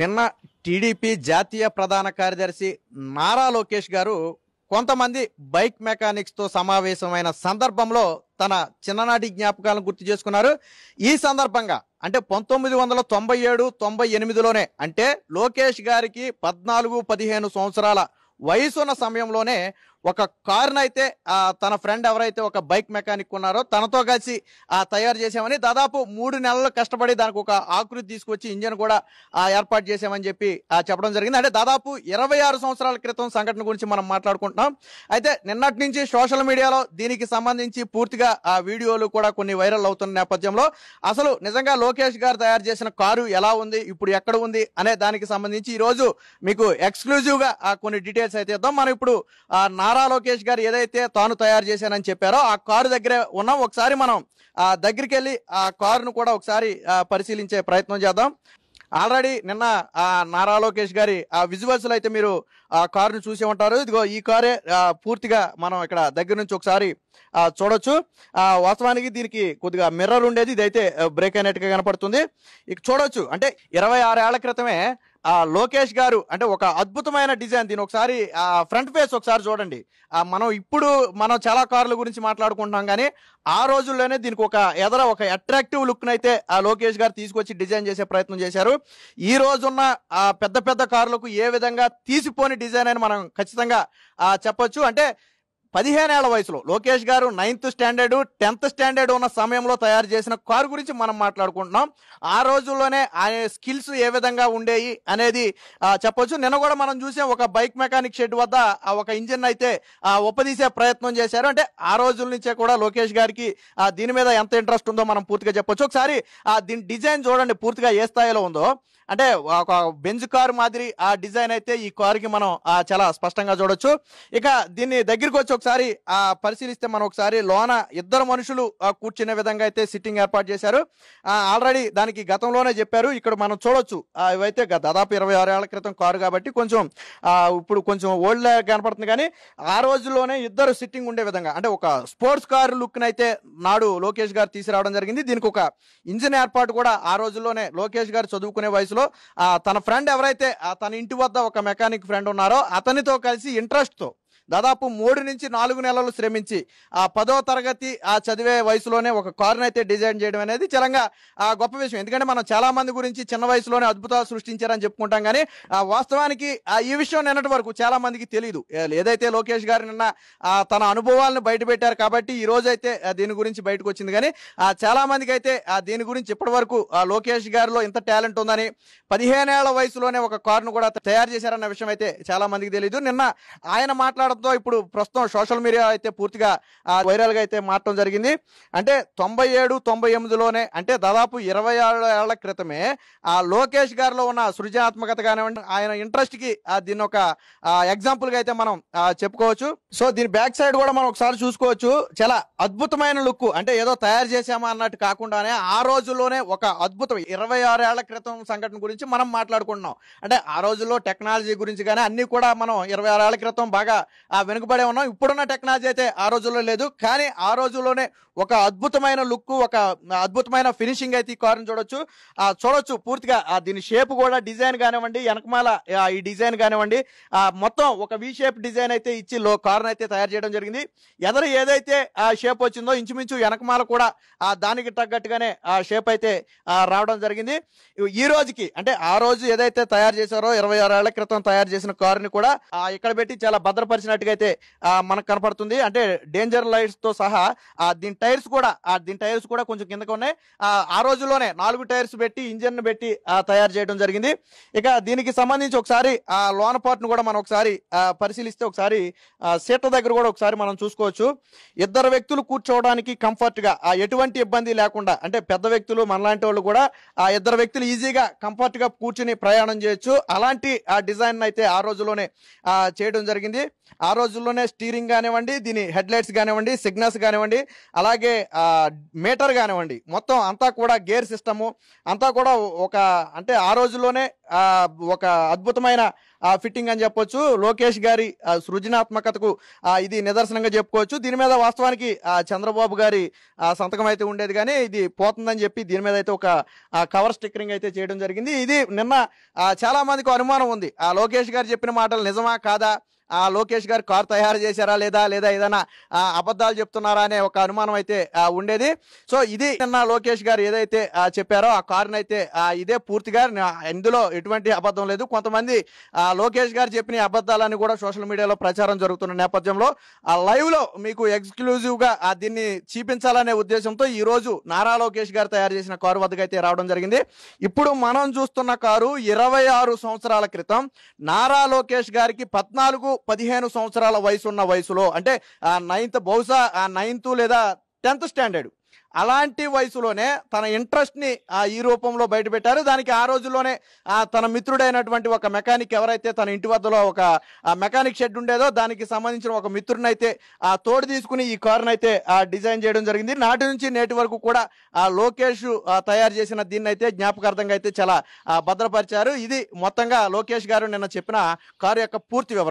నిన్న టీడీపీ జాతీయ ప్రధాన కార్యదర్శి నారా లోకేష్ గారు కొంతమంది బైక్ మెకానిక్స్ తో సమావేశమైన సందర్భంలో తన చిన్ననాటి జ్ఞాపకాలను గుర్తు చేసుకున్నారు ఈ సందర్భంగా అంటే పంతొమ్మిది వందల తొంభై ఏడు తొంభై ఎనిమిదిలోనే అంటే లోకేష్ గారికి పద్నాలుగు పదిహేను సంవత్సరాల వయసున్న సమయంలోనే ఒక కారునైతే తన ఫ్రెండ్ ఎవరైతే ఒక బైక్ మెకానిక్ ఉన్నారో తనతో కలిసి తయారు చేసామని దాదాపు మూడు నెలలు కష్టపడి దానికి ఒక ఆకృతి తీసుకొచ్చి ఇంజన్ కూడా ఏర్పాటు చేసామని చెప్పి చెప్పడం జరిగింది అంటే దాదాపు ఇరవై ఆరు సంవత్సరాల క్రితం సంఘటన గురించి మనం మాట్లాడుకుంటున్నాం అయితే నిన్నటి నుంచి సోషల్ మీడియాలో దీనికి సంబంధించి పూర్తిగా ఆ వీడియోలు కూడా కొన్ని వైరల్ అవుతున్న నేపథ్యంలో అసలు నిజంగా లోకేష్ గారు తయారు చేసిన కారు ఎలా ఉంది ఇప్పుడు ఎక్కడ ఉంది అనే దానికి సంబంధించి ఈరోజు మీకు ఎక్స్క్లూజివ్గా కొన్ని డీటెయిల్స్ అయితే ఇద్దాం మనం ఇప్పుడు నా నారా లోకేష్ గారు ఏదైతే తాను తయారు చేశానని చెప్పారో ఆ కారు దగ్గరే ఉన్నాం ఒకసారి మనం ఆ దగ్గరికి వెళ్ళి ఆ కారును కూడా ఒకసారి పరిశీలించే ప్రయత్నం చేద్దాం ఆల్రెడీ నిన్న ఆ నారా లోకేష్ గారి ఆ విజువల్స్లో అయితే మీరు ఆ కారును చూసే ఉంటారు ఇదిగో ఈ కారే పూర్తిగా మనం ఇక్కడ దగ్గర నుంచి ఒకసారి చూడొచ్చు వాస్తవానికి దీనికి కొద్దిగా మిర్రర్ ఉండేది ఇదైతే బ్రేక్ అయినట్టుగా కనపడుతుంది ఇక చూడొచ్చు అంటే ఇరవై ఆరు ఏళ్ల క్రితమే ఆ లోకేష్ గారు అంటే ఒక అద్భుతమైన డిజైన్ దీని ఒకసారి ఆ ఫ్రంట్ ఫేస్ ఒకసారి చూడండి మనం ఇప్పుడు మనం చాలా కార్ల గురించి మాట్లాడుకుంటున్నాం కానీ ఆ రోజుల్లోనే దీనికి ఒక ఎదర ఒక అట్రాక్టివ్ లుక్ అయితే ఆ లోకేష్ గారు తీసుకొచ్చి డిజైన్ చేసే ప్రయత్నం చేశారు ఈ రోజున్న ఆ పెద్ద పెద్ద కార్లకు ఏ విధంగా తీసిపోని డిజైన్ అని మనం ఖచ్చితంగా చెప్పొచ్చు అంటే పదిహేను ఏళ్ల వయసులో లోకేష్ గారు నైన్త్ స్టాండర్డ్ టెన్త్ స్టాండర్డ్ ఉన్న సమయంలో తయారు చేసిన కారు గురించి మనం మాట్లాడుకుంటున్నాం ఆ రోజుల్లోనే ఆ స్కిల్స్ ఏ విధంగా ఉండేవి అనేది చెప్పొచ్చు నిన్న కూడా మనం చూసాం ఒక బైక్ మెకానిక్ షెడ్ వద్ద ఒక ఇంజిన్ అయితే ఉపదీసే ప్రయత్నం చేశారు అంటే ఆ రోజుల నుంచే కూడా లోకేష్ గారికి దీని మీద ఎంత ఇంట్రెస్ట్ ఉందో మనం పూర్తిగా చెప్పొచ్చు ఒకసారి ఆ దీని డిజైన్ చూడండి పూర్తిగా ఏ స్థాయిలో ఉందో అంటే ఒక బెంజ్ కారు మాదిరి ఆ డిజైన్ అయితే ఈ కారుకి మనం చాలా స్పష్టంగా చూడొచ్చు ఇక దీన్ని దగ్గరికి వచ్చి ఒకసారి ఆ పరిశీలిస్తే మనం ఒకసారి లోన ఇద్దరు మనుషులు కూర్చునే విధంగా అయితే సిట్టింగ్ ఏర్పాటు చేశారు ఆల్రెడీ దానికి గతంలోనే చెప్పారు ఇక్కడ మనం చూడొచ్చు ఇవైతే దాదాపు ఇరవై ఆరు ఏళ్ల క్రితం కారు కాబట్టి కొంచెం ఇప్పుడు కొంచెం ఓల్డ్ కనపడుతుంది కానీ ఆ రోజుల్లోనే ఇద్దరు సిట్టింగ్ ఉండే విధంగా అంటే ఒక స్పోర్ట్స్ కార్ లుక్ని అయితే నాడు లోకేష్ గారు తీసుకురావడం జరిగింది దీనికి ఒక ఇంజిన్ ఏర్పాటు కూడా ఆ రోజుల్లోనే లోకేష్ గారు చదువుకునే వయసులో తన ఫ్రెండ్ ఎవరైతే తన ఇంటి వద్ద ఒక మెకానిక్ ఫ్రెండ్ ఉన్నారో అతనితో కలిసి ఇంట్రెస్ట్తో దాదాపు మూడు నుంచి నాలుగు నెలలు శ్రమించి ఆ పదో తరగతి ఆ చదివే వయసులోనే ఒక కారును అయితే డిజైన్ చేయడం అనేది చరంగా ఆ గొప్ప విషయం ఎందుకంటే మనం చాలా మంది గురించి చిన్న వయసులోనే అద్భుతాలు సృష్టించారని చెప్పుకుంటాం కానీ ఆ వాస్తవానికి ఈ విషయం నిన్నటి వరకు చాలా మందికి తెలియదు ఏదైతే లోకేష్ గారు నిన్న తన అనుభవాలను బయట పెట్టారు కాబట్టి ఈ రోజు అయితే దీని గురించి బయటకు వచ్చింది కానీ చాలా మందికి అయితే దీని గురించి ఇప్పటి వరకు లోకేష్ గారిలో ఇంత టాలెంట్ ఉందని పదిహేనేళ్ల వయసులోనే ఒక కారును కూడా తయారు చేశారన్న విషయం అయితే చాలా మందికి తెలియదు నిన్న ఆయన మాట్లాడుతున్న దాంతో ఇప్పుడు ప్రస్తుతం సోషల్ మీడియా అయితే పూర్తిగా వైరల్గా అయితే మారటం జరిగింది అంటే తొంభై ఏడు తొంభై ఎనిమిదిలోనే అంటే దాదాపు ఇరవై ఆరు ఏళ్ల క్రితమే ఆ లోకేష్ గారిలో ఉన్న సృజనాత్మకత కానివ్వండి ఆయన ఇంట్రెస్ట్కి దీన్ని ఒక ఎగ్జాంపుల్గా అయితే మనం చెప్పుకోవచ్చు సో దీని బ్యాక్ సైడ్ కూడా మనం ఒకసారి చూసుకోవచ్చు చాలా అద్భుతమైన లుక్ అంటే ఏదో తయారు చేసామా అన్నట్టు కాకుండానే ఆ రోజుల్లోనే ఒక అద్భుతం ఇరవై ఆరు ఏళ్ల క్రితం సంఘటన గురించి మనం మాట్లాడుకుంటున్నాం అంటే ఆ రోజుల్లో టెక్నాలజీ గురించి కానీ అన్నీ కూడా మనం ఇరవై ఆరు ఏళ్ల క్రితం బాగా ఆ వెనుకబడే ఉన్నాం ఇప్పుడున్న టెక్నాలజీ అయితే ఆ రోజుల్లో లేదు కానీ ఆ రోజుల్లోనే ఒక అద్భుతమైన లుక్ ఒక అద్భుతమైన ఫినిషింగ్ అయితే ఈ కారుని చూడొచ్చు ఆ చూడొచ్చు పూర్తిగా దీని షేప్ కూడా డిజైన్ కానివ్వండి వెనకమాల ఈ డిజైన్ కానివ్వండి ఆ మొత్తం ఒక వి షేప్ డిజైన్ అయితే ఇచ్చి లో కారును అయితే తయారు చేయడం జరిగింది ఎదర ఏదైతే ఆ షేప్ వచ్చిందో ఇంచుమించు వెనకమాల కూడా ఆ దానికి తగ్గట్టుగానే ఆ షేప్ అయితే రావడం జరిగింది ఈ రోజుకి అంటే ఆ రోజు ఏదైతే తయారు చేశారో ఇరవై ఆరు ఏళ్ల క్రితం తయారు చేసిన కారుని కూడా ఇక్కడ పెట్టి చాలా భద్రపరిచినట్టు కనపడుతున్నట్టుగా అయితే మనకు కనపడుతుంది అంటే డేంజర్ లైట్స్ తో సహా దీని టైర్స్ కూడా దీని టైర్స్ కూడా కొంచెం కిందకు ఉన్నాయి ఆ రోజుల్లోనే నాలుగు టైర్స్ పెట్టి ఇంజన్ పెట్టి తయారు చేయడం జరిగింది ఇక దీనికి సంబంధించి ఒకసారి ఆ లోన పార్ట్ను కూడా మనం ఒకసారి పరిశీలిస్తే ఒకసారి సీట్ల దగ్గర కూడా ఒకసారి మనం చూసుకోవచ్చు ఇద్దరు వ్యక్తులు కూర్చోవడానికి కంఫర్ట్గా ఎటువంటి ఇబ్బంది లేకుండా అంటే పెద్ద వ్యక్తులు మనలాంటి వాళ్ళు కూడా ఆ ఇద్దరు వ్యక్తులు ఈజీగా కంఫర్ట్గా కూర్చుని ప్రయాణం చేయొచ్చు అలాంటి ఆ డిజైన్ అయితే ఆ రోజులోనే చేయడం జరిగింది ఆ ఆ రోజుల్లోనే స్టీరింగ్ కానివ్వండి దీని హెడ్ లైట్స్ కానివ్వండి సిగ్నల్స్ కానివ్వండి అలాగే మీటర్ కానివ్వండి మొత్తం అంతా కూడా గేర్ సిస్టము అంతా కూడా ఒక అంటే ఆ రోజుల్లోనే ఒక అద్భుతమైన ఫిట్టింగ్ అని చెప్పొచ్చు లోకేష్ గారి సృజనాత్మకతకు ఇది నిదర్శనంగా చెప్పుకోవచ్చు దీని మీద వాస్తవానికి చంద్రబాబు గారి సంతకం అయితే ఉండేది కానీ ఇది పోతుందని చెప్పి దీని మీద అయితే ఒక కవర్ స్టిక్కరింగ్ అయితే చేయడం జరిగింది ఇది నిన్న చాలా మందికి అనుమానం ఉంది ఆ లోకేష్ గారు చెప్పిన మాటలు నిజమా కాదా ఆ లోకేష్ గారు కారు తయారు చేశారా లేదా లేదా ఏదైనా అబద్ధాలు చెప్తున్నారా అనే ఒక అనుమానం అయితే ఉండేది సో ఇది నిన్న లోకేష్ గారు ఏదైతే చెప్పారో ఆ కారును అయితే ఇదే పూర్తిగా ఇందులో ఎటువంటి అబద్ధం లేదు కొంతమంది లోకేష్ గారు చెప్పిన అబద్ధాలని కూడా సోషల్ మీడియాలో ప్రచారం జరుగుతున్న నేపథ్యంలో ఆ లైవ్లో మీకు ఎక్స్క్లూజివ్గా దీన్ని చూపించాలనే ఉద్దేశంతో ఈరోజు నారా లోకేష్ గారు తయారు చేసిన కారు వద్దకైతే రావడం జరిగింది ఇప్పుడు మనం చూస్తున్న కారు ఇరవై ఆరు సంవత్సరాల క్రితం నారా లోకేష్ గారికి పద్నాలుగు పదిహేను సంవత్సరాల వయసు ఉన్న వయసులో అంటే ఆ నైన్త్ బహుశా ఆ నైన్త్ లేదా టెన్త్ స్టాండర్డ్ అలాంటి వయసులోనే తన ఇంట్రెస్ట్ని ఆ ఈ రూపంలో బయటపెట్టారు దానికి ఆ రోజుల్లోనే తన మిత్రుడైనటువంటి ఒక మెకానిక్ ఎవరైతే తన ఇంటి వద్దలో ఒక మెకానిక్ షెడ్ ఉండేదో దానికి సంబంధించిన ఒక మిత్రునైతే అయితే ఆ తోడు తీసుకుని ఈ కారునైతే అయితే ఆ డిజైన్ చేయడం జరిగింది నాటి నుంచి నేటి వరకు కూడా ఆ లోకేష్ తయారు చేసిన దీన్ని అయితే జ్ఞాపకార్థంగా అయితే చాలా భద్రపరిచారు ఇది మొత్తంగా లోకేష్ గారు నిన్న చెప్పిన కారు యొక్క పూర్తి వివరాలు